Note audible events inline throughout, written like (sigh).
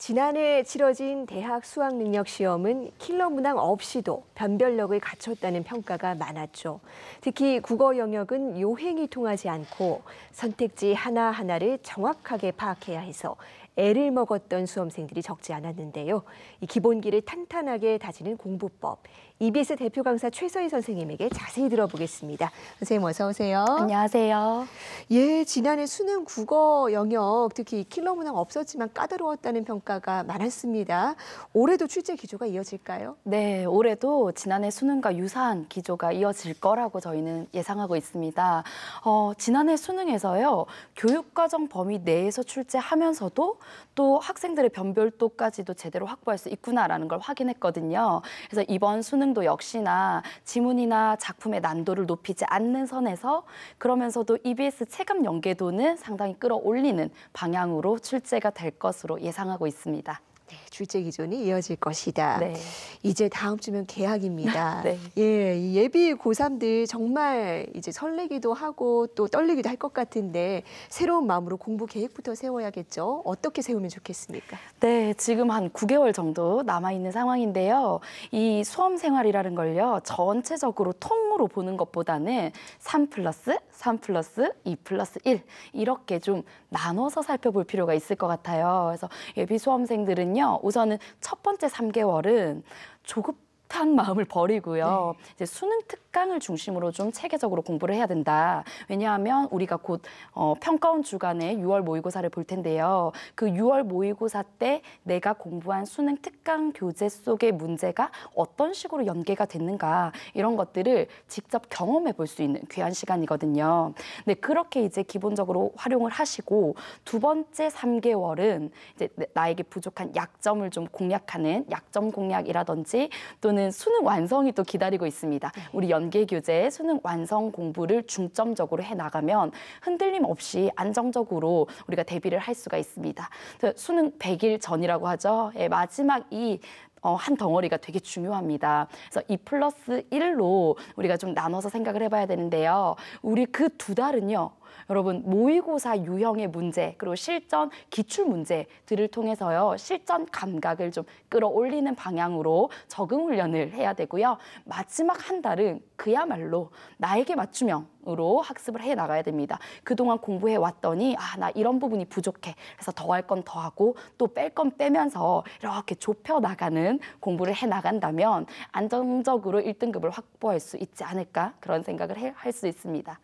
지난해 치러진 대학 수학 능력 시험은 킬러 문항 없이도 변별력을 갖췄다는 평가가 많았죠. 특히 국어 영역은 요행이 통하지 않고 선택지 하나하나를 정확하게 파악해야 해서 애를 먹었던 수험생들이 적지 않았는데요. 이 기본기를 탄탄하게 다지는 공부법, EBS 대표 강사 최서희 선생님에게 자세히 들어보겠습니다. 선생님 어서 오세요. 안녕하세요. 예, 지난해 수능 국어 영역 특히 킬러 문항 없었지만 까다로웠다는 평가가 많았습니다. 올해도 출제 기조가 이어질까요? 네, 올해도 지난해 수능과 유사한 기조가 이어질 거라고 저희는 예상하고 있습니다. 어, 지난해 수능에서요. 교육과정 범위 내에서 출제하면서도 또 학생들의 변별도까지도 제대로 확보할 수 있구나라는 걸 확인했거든요. 그래서 이번 수능도 역시나 지문이나 작품의 난도를 높이지 않는 선에서 그러면서도 EBS 체감 연계도는 상당히 끌어올리는 방향으로 출제가 될 것으로 예상하고 있습니다. 네, 줄제 기준이 이어질 것이다. 네. 이제 다음 주면 개학입니다. (laughs) 네. 예, 이 예비 고3들 정말 이제 설레기도 하고 또 떨리기도 할 것 같은데 새로운 마음으로 공부 계획부터 세워야겠죠. 어떻게 세우면 좋겠습니까? 네, 지금 한 9개월 정도 남아 있는 상황인데요. 이 수험 생활이라는 걸요. 전체적으로 통으로 보는 것보다는 3 플러스 3 플러스 2 플러스 1 이렇게 좀 나눠서 살펴볼 필요가 있을 것 같아요. 그래서 예비 수험생들은요. 우선은 첫 번째 3개월은 조급 뿌듯한 (laughs) 마음을 버리고요. 네. 이제 수능 특강을 중심으로 좀 체계적으로 공부를 해야 된다. 왜냐하면 우리가 곧 어, 평가원 주간에 6월 모의고사를 볼 텐데요. 그 6월 모의고사 때 내가 공부한 수능 특강 교재 속의 문제가 어떤 식으로 연계가 됐는가 이런 것들을 직접 경험해 볼 수 있는 귀한 시간이거든요. 네, 그렇게 이제 기본적으로 활용을 하시고 두 번째 3개월은 이제 나에게 부족한 약점을 좀 공략하는 약점 공략이라든지 또는 저는 수능 완성이 또 기다리고 있습니다. 네. 우리 연계 교재 수능 완성 공부를 중점적으로 해 나가면 흔들림 없이 안정적으로 우리가 대비를 할 수가 있습니다. 수능 100일 전이라고 하죠. 예, 마지막 이 어, 한 덩어리가 되게 중요합니다. 그래서 이 플러스 1로 우리가 좀 나눠서 생각을 해봐야 되는데요. 우리 그 두 달은요. 여러분 모의고사 유형의 문제 그리고 실전 기출 문제들을 통해서요 실전 감각을 좀 끌어올리는 방향으로 적응 훈련을 해야 되고요 마지막 한 달은 그야말로 나에게 맞춤형으로 학습을 해 나가야 됩니다. 그동안 공부해 왔더니 아 나 이런 부분이 부족해 그래서 더 할 건 더하고 또 뺄 건 빼면서 이렇게 좁혀 나가는 공부를 해 나간다면 안정적으로 일등급을 확보할 수 있지 않을까 그런 생각을 할 수 있습니다.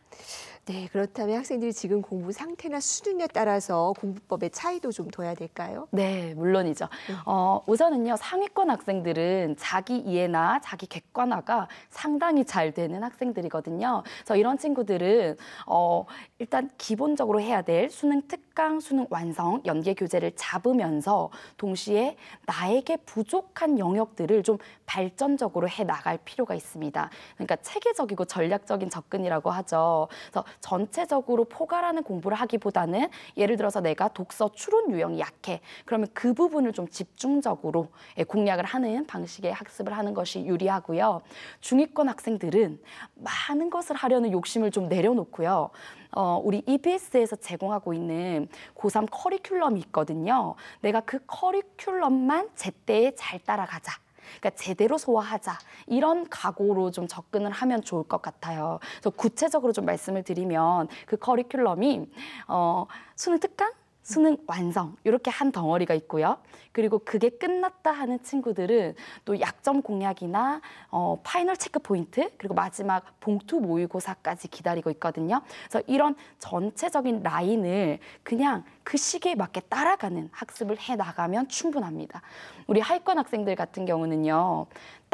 네, 그렇다면 학생들이 지금 공부 상태나 수준에 따라서 공부법의 차이도 좀 둬야 될까요? 네, 물론이죠. 네. 어, 우선은요, 상위권 학생들은 자기 이해나 자기 객관화가 상당히 잘 되는 학생들이거든요. 그래서 이런 친구들은 어, 일단 기본적으로 해야 될 수능 특 특강 수능 완성 연계 교재를 잡으면서 동시에 나에게 부족한 영역들을 좀 발전적으로 해 나갈 필요가 있습니다. 그러니까 체계적이고 전략적인 접근이라고 하죠. 그래서 전체적으로 포괄하는 공부를 하기보다는 예를 들어서 내가 독서 추론 유형이 약해. 그러면 그 부분을 좀 집중적으로 예, 공략을 하는 방식의 학습을 하는 것이 유리하고요. 중위권 학생들은 많은 것을 하려는 욕심을 좀 내려놓고요. 어, 우리 EBS에서 제공하고 있는 고3 커리큘럼이 있거든요. 내가 그 커리큘럼만 제때에 잘 따라가자. 그러니까 제대로 소화하자 이런 각오로 좀 접근을 하면 좋을 것 같아요. 그래서 구체적으로 좀 말씀을 드리면 그 커리큘럼이 어, 수능 특강 수능 완성 이렇게 한 덩어리가 있고요. 그리고 그게 끝났다 하는 친구들은 또 약점 공략이나 어, 파이널 체크 포인트 그리고 마지막 봉투 모의고사까지 기다리고 있거든요. 그래서 이런 전체적인 라인을 그냥 그 시기에 맞게 따라가는 학습을 해 나가면 충분합니다. 우리 하위권 학생들 같은 경우는요.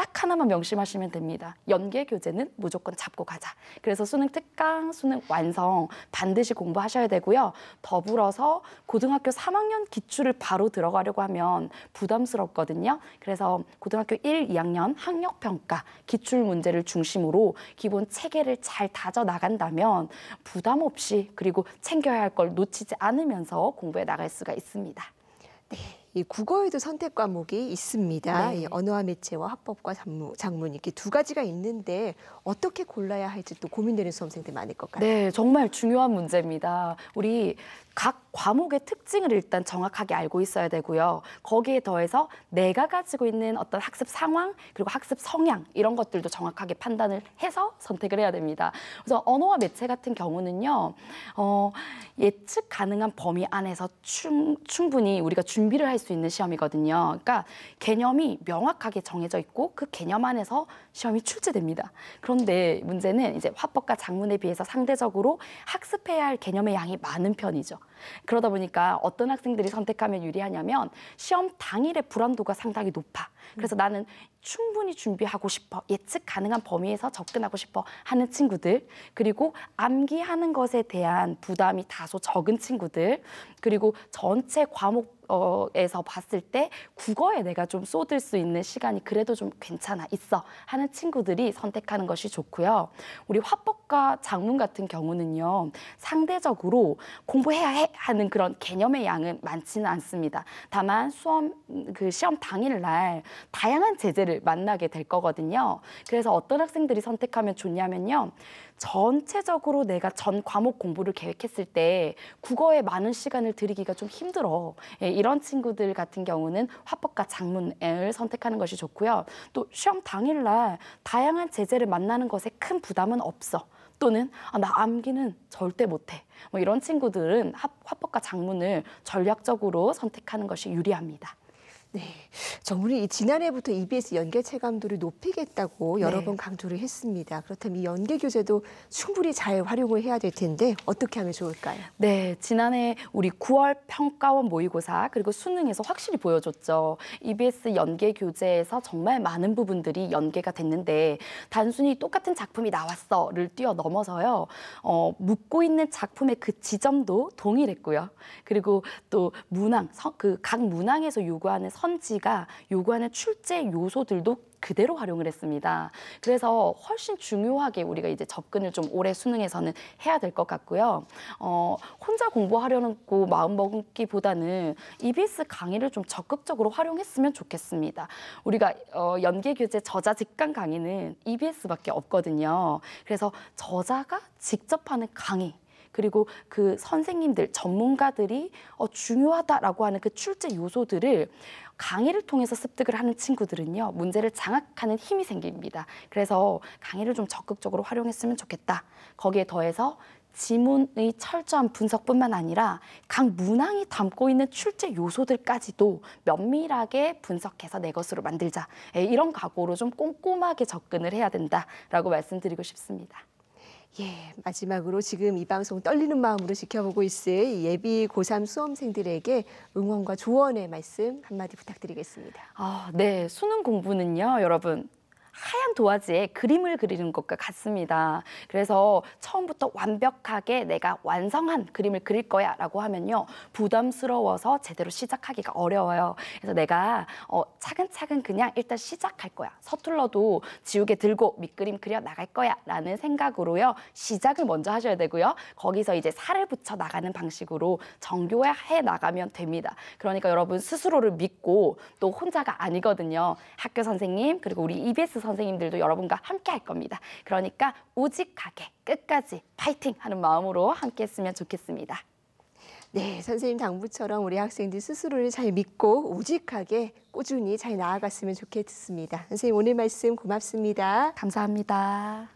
딱 하나만 명심하시면 됩니다. 연계 교재는 무조건 잡고 가자. 그래서 수능 특강, 수능 완성 반드시 공부하셔야 되고요. 더불어서 고등학교 3학년 기출을 바로 들어가려고 하면 부담스럽거든요. 그래서 고등학교 1, 2학년 학력 평가 기출 문제를 중심으로 기본 체계를 잘 다져 나간다면 부담 없이 그리고 챙겨야 할 걸 놓치지 않으면서 공부해 나갈 수가 있습니다. 네. 이 국어에도 선택 과목이 있습니다. 네. 이 언어와 매체와 합법과 장문, 장문 이렇게 두 가지가 있는데 어떻게 골라야 할지 또 고민되는 수험생들 많을 것 같아요. 네, 정말 중요한 문제입니다. 우리 각 과목의 특징을 일단 정확하게 알고 있어야 되고요. 거기에 더해서 내가 가지고 있는 어떤 학습 상황 그리고 학습 성향 이런 것들도 정확하게 판단을 해서 선택을 해야 됩니다. 그래서 언어와 매체 같은 경우는요, 어, 예측 가능한 범위 안에서 충, 충분히 우리가 준비를 할수 있는 시험이거든요. 그러니까 개념이 명확하게 정해져 있고 그 개념 안에서 시험이 출제됩니다. 그런데 문제는 이제 화법과 작문에 비해서 상대적으로 학습해야 할 개념의 양이 많은 편이죠. 그러다 보니까 어떤 학생들이 선택하면 유리하냐면 시험 당일의 불안도가 상당히 높아. 그래서 음. 나는 충분히 준비하고 싶어. 예측 가능한 범위에서 접근하고 싶어 하는 친구들. 그리고 암기하는 것에 대한 부담이 다소 적은 친구들. 그리고 전체 과목 어에서 봤을 때 국어에 내가 좀 쏟을 수 있는 시간이 그래도 좀 괜찮아 있어 하는 친구들이 선택하는 것이 좋고요. 우리 화법 학과 장문 같은 경우는요 상대적으로 공부해야 해 하는 그런 개념의 양은 많지는 않습니다. 다만 수험 그 시험 당일날 다양한 제재를 만나게 될 거거든요. 그래서 어떤 학생들이 선택하면 좋냐면요 전체적으로 내가 전 과목 공부를 계획했을 때 국어에 많은 시간을 들이기가 좀 힘들어 예, 이런 친구들 같은 경우는 화법과 작문을 선택하는 것이 좋고요. 또 시험 당일날 다양한 제재를 만나는 것에 큰 부담은 없어. 또는 아, 나 암기는 절대 못해. 뭐 이런 친구들은 화법과 작문을 전략적으로 선택하는 것이 유리합니다. 네, 정부이 지난해부터 EBS 연계 체감도를 높이겠다고 네. 여러 네. 번 강조를 했습니다. 그렇다면 이 연계 교재도 충분히 잘 활용을 해야 될 텐데 어떻게 하면 좋을까요? 네, 지난해 우리 9월 평가원 모의고사 그리고 수능에서 확실히 보여줬죠. EBS 연계 교재에서 정말 많은 부분들이 연계가 됐는데 단순히 똑같은 작품이 나왔어를 뛰어넘어서요. 어, 묻고 있는 작품의 그 지점도 동일했고요. 그리고 또 문항, 서, 그각 문항에서 요구하는 선지가 요구하는 출제 요소들도 그대로 활용을 했습니다. 그래서 훨씬 중요하게 우리가 이제 접근을 좀 올해 수능에서는 해야 될 것 같고요. 어, 혼자 공부하려고 마음먹기보다는 EBS 강의를 좀 적극적으로 활용했으면 좋겠습니다. 우리가 어, 연계 교재 저자 직관 강의는 EBS밖에 없거든요. 그래서 저자가 직접 하는 강의 그리고 그 선생님들, 전문가들이 어, 중요하다라고 하는 그 출제 요소들을 강의를 통해서 습득을 하는 친구들은요, 문제를 장악하는 힘이 생깁니다. 그래서 강의를 좀 적극적으로 활용했으면 좋겠다. 거기에 더해서 지문의 철저한 분석뿐만 아니라 각 문항이 담고 있는 출제 요소들까지도 면밀하게 분석해서 내 것으로 만들자. 예, 이런 각오로 좀 꼼꼼하게 접근을 해야 된다라고 말씀드리고 싶습니다. 예, 마지막으로 지금 이 방송 떨리는 마음으로 지켜보고 있을 예비 고3 수험생들에게 응원과 조언의 말씀 한마디 부탁드리겠습니다. 아, 네. 수능 공부는요, 여러분. 하얀 도화지에 그림을 그리는 것과 같습니다. 그래서 처음부터 완벽하게 내가 완성한 그림을 그릴 거야 라고 하면요. 부담스러워서 제대로 시작하기가 어려워요. 그래서 내가 어, 차근차근 그냥 일단 시작할 거야. 서툴러도 지우개 들고 밑그림 그려 나갈 거야 라는 생각으로요. 시작을 먼저 하셔야 되고요. 거기서 이제 살을 붙여 나가는 방식으로 정교해 나가면 됩니다. 그러니까 여러분 스스로를 믿고 또 혼자가 아니거든요. 학교 선생님 그리고 우리 EBS 선생님들도 여러분과 함께 할 겁니다. 그러니까 우직하게 끝까지 파이팅 하는 마음으로 함께 했으면 좋겠습니다. 네, 선생님 당부처럼 우리 학생들 스스로를 잘 믿고 우직하게 꾸준히 잘 나아갔으면 좋겠습니다. 선생님 오늘 말씀 고맙습니다. 감사합니다.